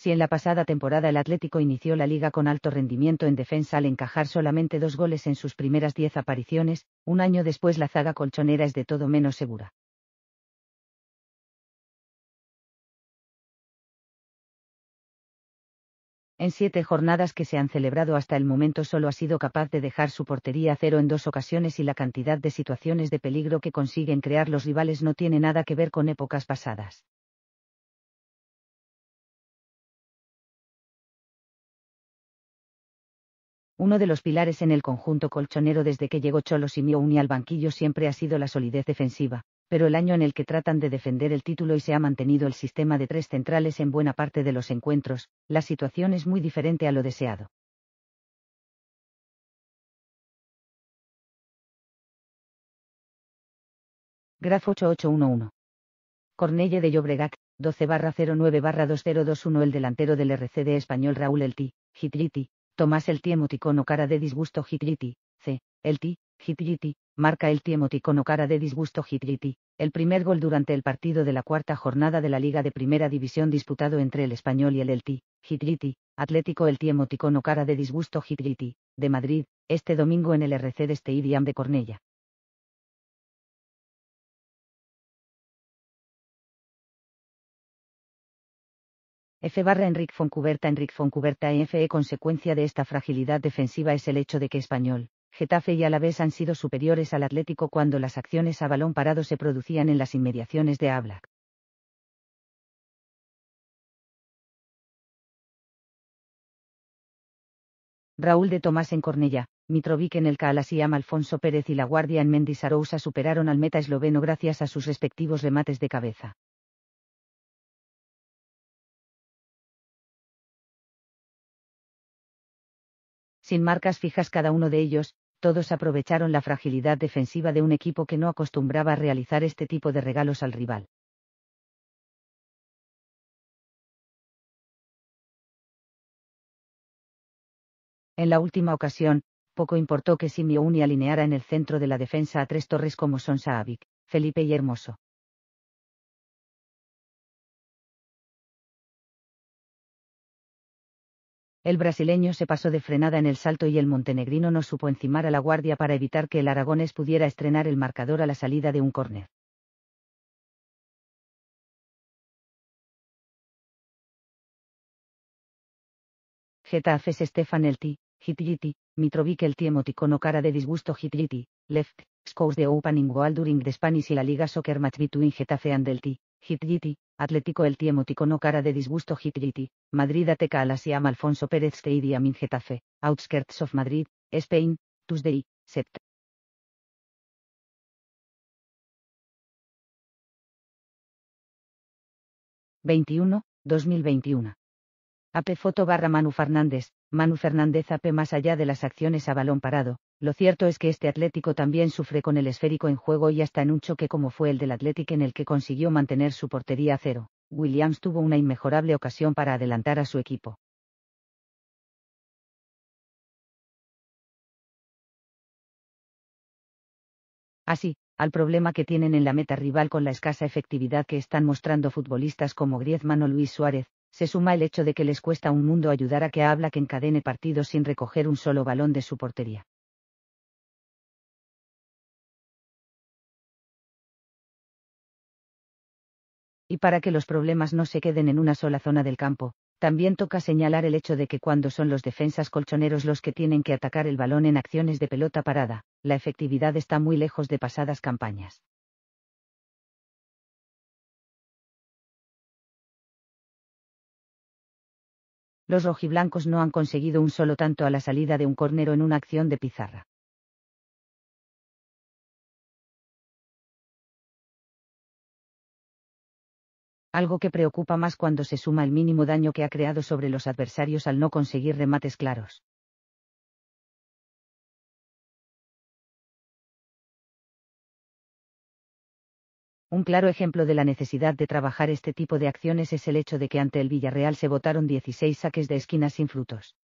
Si en la pasada temporada el Atlético inició la liga con alto rendimiento en defensa al encajar solamente dos goles en sus primeras diez apariciones, un año después la zaga colchonera es de todo menos segura. En siete jornadas que se han celebrado hasta el momento solo ha sido capaz de dejar su portería a cero en dos ocasiones y la cantidad de situaciones de peligro que consiguen crear los rivales no tiene nada que ver con épocas pasadas. Uno de los pilares en el conjunto colchonero desde que llegó Cholo Simeone al banquillo siempre ha sido la solidez defensiva, pero el año en el que tratan de defender el título y se ha mantenido el sistema de tres centrales en buena parte de los encuentros, la situación es muy diferente a lo deseado. Graf 8811. Cornelle de Llobregat, 12-09-2021 El delantero del RCD español Raúl Elti, Hitriti, Tomás el tiemoticono cara de disgusto Hitliti, c. El ti, hitriti, marca el tiemoticono cara de disgusto Hitliti, el primer gol durante el partido de la cuarta jornada de la Liga de Primera División disputado entre el Español y el Elti, Hitliti, Atlético El Tiemoticono cara de disgusto Hitriti, de Madrid, este domingo en el RC de Steidiam de Cornella. F barra Enric Foncuberta Enrique Foncuberta e, consecuencia de esta fragilidad defensiva es el hecho de que Español, Getafe y Alavés han sido superiores al Atlético cuando las acciones a balón parado se producían en las inmediaciones de Ablac. Raúl de Tomás en Cornella, Mitrovic en el y Alfonso Pérez y La Guardia en Mendizarousa superaron al meta esloveno gracias a sus respectivos remates de cabeza. Sin marcas fijas cada uno de ellos, todos aprovecharon la fragilidad defensiva de un equipo que no acostumbraba a realizar este tipo de regalos al rival. En la última ocasión, poco importó que Simeone alineara en el centro de la defensa a tres torres como son Saavik, Felipe y Hermoso. El brasileño se pasó de frenada en el salto y el montenegrino no supo encimar a la guardia para evitar que el aragonés pudiera estrenar el marcador a la salida de un córner. Getafes Stefan Elti, Hitliti, Mitrovic Elti emoticono cara de disgusto Hitliti, left, scores de opening goal during the Spanish y la Liga Soccer match between Getafe and Elti, Hitliti, Atlético El Tiemutico no cara de disgusto Hitriti, Madrid Ateca Alasiam Alfonso Pérez Steidia Min Getafe, Outskirts of Madrid, Spain, Tuesday, Sept. ...21, 2021. AP Foto barra Manu Fernández, Manu Fernández AP más allá de las acciones a balón parado, lo cierto es que este Atlético también sufre con el esférico en juego y hasta en un choque como fue el del Athletic en el que consiguió mantener su portería a cero. Williams tuvo una inmejorable ocasión para adelantar a su equipo. Así, al problema que tienen en la meta rival con la escasa efectividad que están mostrando futbolistas como Griezmann o Luis Suárez, se suma el hecho de que les cuesta un mundo ayudar a que habla que encadene partidos sin recoger un solo balón de su portería. Y para que los problemas no se queden en una sola zona del campo, también toca señalar el hecho de que cuando son los defensas colchoneros los que tienen que atacar el balón en acciones de pelota parada, la efectividad está muy lejos de pasadas campañas. Los rojiblancos no han conseguido un solo tanto a la salida de un cornero en una acción de pizarra. algo que preocupa más cuando se suma el mínimo daño que ha creado sobre los adversarios al no conseguir remates claros. Un claro ejemplo de la necesidad de trabajar este tipo de acciones es el hecho de que ante el Villarreal se votaron 16 saques de esquinas sin frutos.